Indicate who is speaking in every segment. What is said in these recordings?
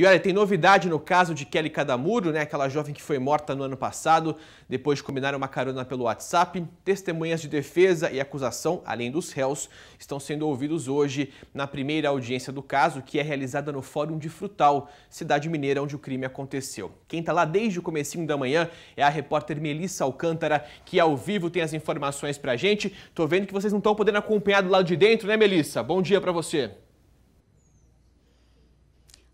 Speaker 1: E olha, tem novidade no caso de Kelly Cadamuro, né, aquela jovem que foi morta no ano passado, depois de combinar uma carona pelo WhatsApp. Testemunhas de defesa e acusação, além dos réus, estão sendo ouvidos hoje na primeira audiência do caso, que é realizada no Fórum de Frutal, cidade mineira onde o crime aconteceu. Quem está lá desde o comecinho da manhã é a repórter Melissa Alcântara, que ao vivo tem as informações para a gente. Estou vendo que vocês não estão podendo acompanhar do lado de dentro, né, Melissa? Bom dia para você.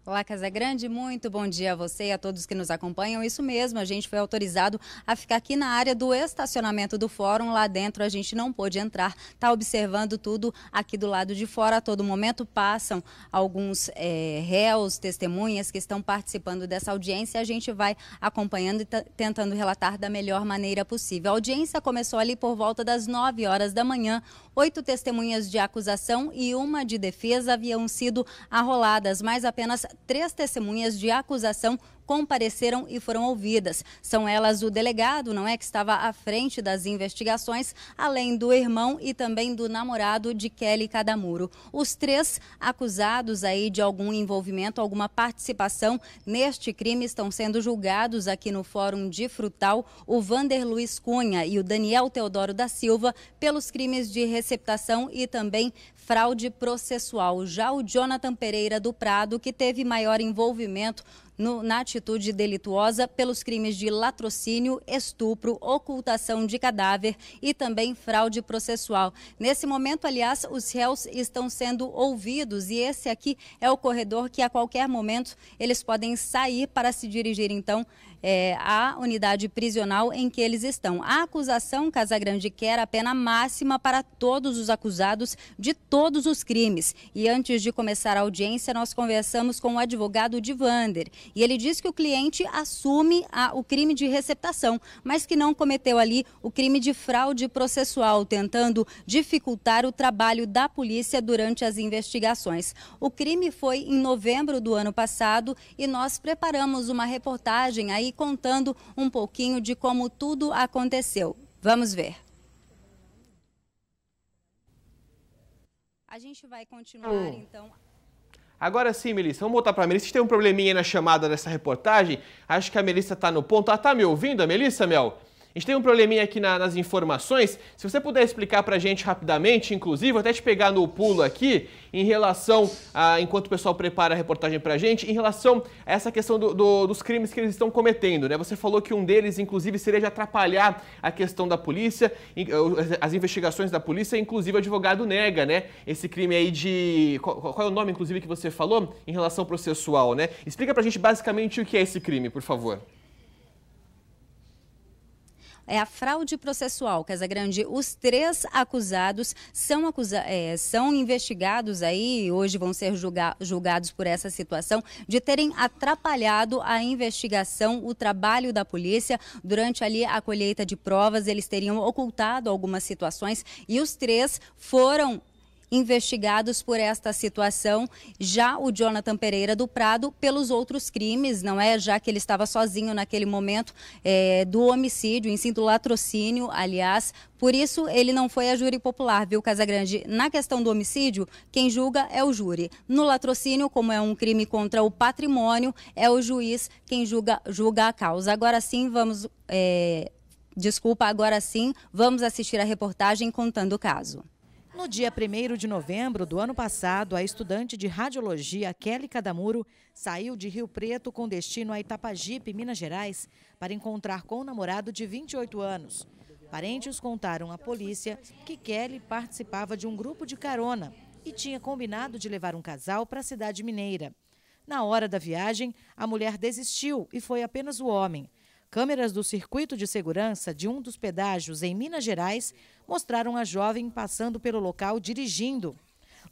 Speaker 2: Olá, Casa Grande, muito bom dia a você e a todos que nos acompanham. Isso mesmo, a gente foi autorizado a ficar aqui na área do estacionamento do fórum. Lá dentro a gente não pôde entrar, está observando tudo aqui do lado de fora. A todo momento passam alguns é, réus, testemunhas que estão participando dessa audiência. A gente vai acompanhando e tentando relatar da melhor maneira possível. A audiência começou ali por volta das 9 horas da manhã. Oito testemunhas de acusação e uma de defesa haviam sido arroladas, mas apenas três testemunhas de acusação compareceram e foram ouvidas. São elas o delegado, não é, que estava à frente das investigações, além do irmão e também do namorado de Kelly Cadamuro. Os três acusados aí de algum envolvimento, alguma participação neste crime estão sendo julgados aqui no Fórum de Frutal, o Vander Luiz Cunha e o Daniel Teodoro da Silva pelos crimes de receptação e também fraude processual. Já o Jonathan Pereira do Prado, que teve maior envolvimento no, na atitude delituosa pelos crimes de latrocínio, estupro, ocultação de cadáver e também fraude processual. Nesse momento, aliás, os réus estão sendo ouvidos e esse aqui é o corredor que a qualquer momento eles podem sair para se dirigir então é, à unidade prisional em que eles estão. A acusação Casagrande quer a pena máxima para todos os acusados de todos os crimes. E antes de começar a audiência, nós conversamos com o advogado de Vander. E ele diz que o cliente assume a, o crime de receptação, mas que não cometeu ali o crime de fraude processual, tentando dificultar o trabalho da polícia durante as investigações. O crime foi em novembro do ano passado e nós preparamos uma reportagem aí contando um pouquinho de como tudo aconteceu. Vamos ver. A gente vai continuar então.
Speaker 1: Agora sim, Melissa, vamos voltar para a Melissa. Tem um probleminha aí na chamada dessa reportagem. Acho que a Melissa está no ponto. Ela está me ouvindo, a Melissa, Mel? A gente tem um probleminha aqui na, nas informações. Se você puder explicar para a gente rapidamente, inclusive, até te pegar no pulo aqui, em relação a, enquanto o pessoal prepara a reportagem para a gente, em relação a essa questão do, do, dos crimes que eles estão cometendo, né? Você falou que um deles, inclusive, seria de atrapalhar a questão da polícia, eh, as investigações da polícia, inclusive o advogado nega, né? Esse crime aí de. Qual, qual é o nome, inclusive, que você falou em relação processual, né? Explica a gente basicamente o que é esse crime, por favor
Speaker 2: é a fraude processual. Casagrande, os três acusados são, acusa é, são investigados aí, hoje vão ser julga julgados por essa situação, de terem atrapalhado a investigação, o trabalho da polícia durante ali a colheita de provas. Eles teriam ocultado algumas situações e os três foram investigados por esta situação, já o Jonathan Pereira do Prado pelos outros crimes, não é? Já que ele estava sozinho naquele momento é, do homicídio, em si do latrocínio, aliás. Por isso, ele não foi a júri popular, viu, Casagrande? Na questão do homicídio, quem julga é o júri. No latrocínio, como é um crime contra o patrimônio, é o juiz quem julga, julga a causa. Agora sim, vamos. É... Desculpa, agora sim, vamos assistir a reportagem contando o caso.
Speaker 3: No dia 1 de novembro do ano passado, a estudante de radiologia Kelly Cadamuro saiu de Rio Preto com destino a Itapajipe, Minas Gerais, para encontrar com o um namorado de 28 anos. Parentes contaram à polícia que Kelly participava de um grupo de carona e tinha combinado de levar um casal para a cidade mineira. Na hora da viagem, a mulher desistiu e foi apenas o homem. Câmeras do circuito de segurança de um dos pedágios em Minas Gerais mostraram a jovem passando pelo local dirigindo.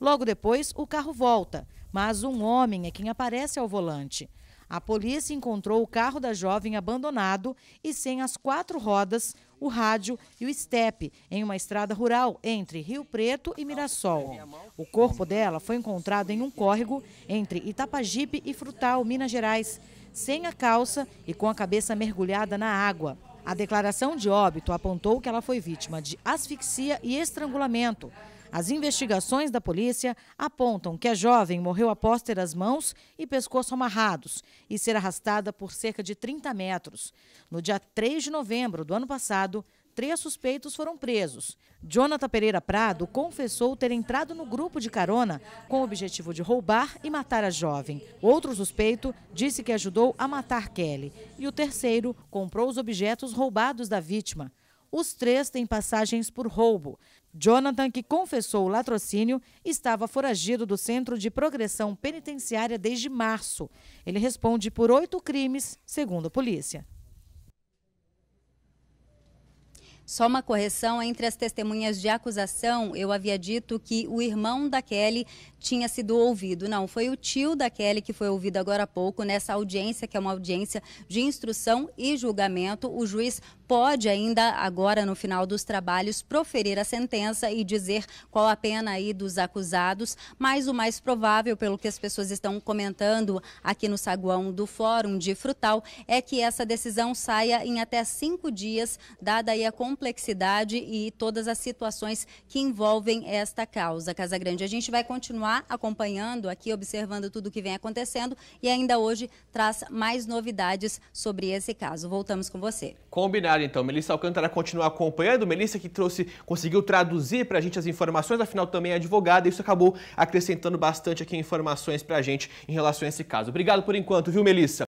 Speaker 3: Logo depois, o carro volta, mas um homem é quem aparece ao volante. A polícia encontrou o carro da jovem abandonado e sem as quatro rodas, o rádio e o estepe, em uma estrada rural entre Rio Preto e Mirassol. O corpo dela foi encontrado em um córrego entre Itapajipe e Frutal, Minas Gerais, sem a calça e com a cabeça mergulhada na água. A declaração de óbito apontou que ela foi vítima de asfixia e estrangulamento. As investigações da polícia apontam que a jovem morreu após ter as mãos e pescoço amarrados e ser arrastada por cerca de 30 metros. No dia 3 de novembro do ano passado, três suspeitos foram presos. Jonathan Pereira Prado confessou ter entrado no grupo de carona com o objetivo de roubar e matar a jovem. Outro suspeito disse que ajudou a matar Kelly. E o terceiro comprou os objetos roubados da vítima. Os três têm passagens por roubo. Jonathan, que confessou o latrocínio, estava foragido do Centro de Progressão Penitenciária desde março. Ele responde por oito crimes, segundo a polícia.
Speaker 2: Só uma correção: entre as testemunhas de acusação, eu havia dito que o irmão da Kelly tinha sido ouvido. Não, foi o tio da Kelly que foi ouvido agora há pouco, nessa audiência, que é uma audiência de instrução e julgamento. O juiz pode ainda agora no final dos trabalhos proferir a sentença e dizer qual a pena aí dos acusados, mas o mais provável, pelo que as pessoas estão comentando aqui no saguão do Fórum de Frutal, é que essa decisão saia em até cinco dias, dada aí a complexidade e todas as situações que envolvem esta causa. Casa Grande, a gente vai continuar acompanhando aqui, observando tudo o que vem acontecendo e ainda hoje traz mais novidades sobre esse caso. Voltamos com você.
Speaker 1: Combinado então. Melissa Alcântara continua acompanhando. Melissa que trouxe, conseguiu traduzir para a gente as informações, afinal também é advogada, e isso acabou acrescentando bastante aqui informações para a gente em relação a esse caso. Obrigado por enquanto, viu, Melissa?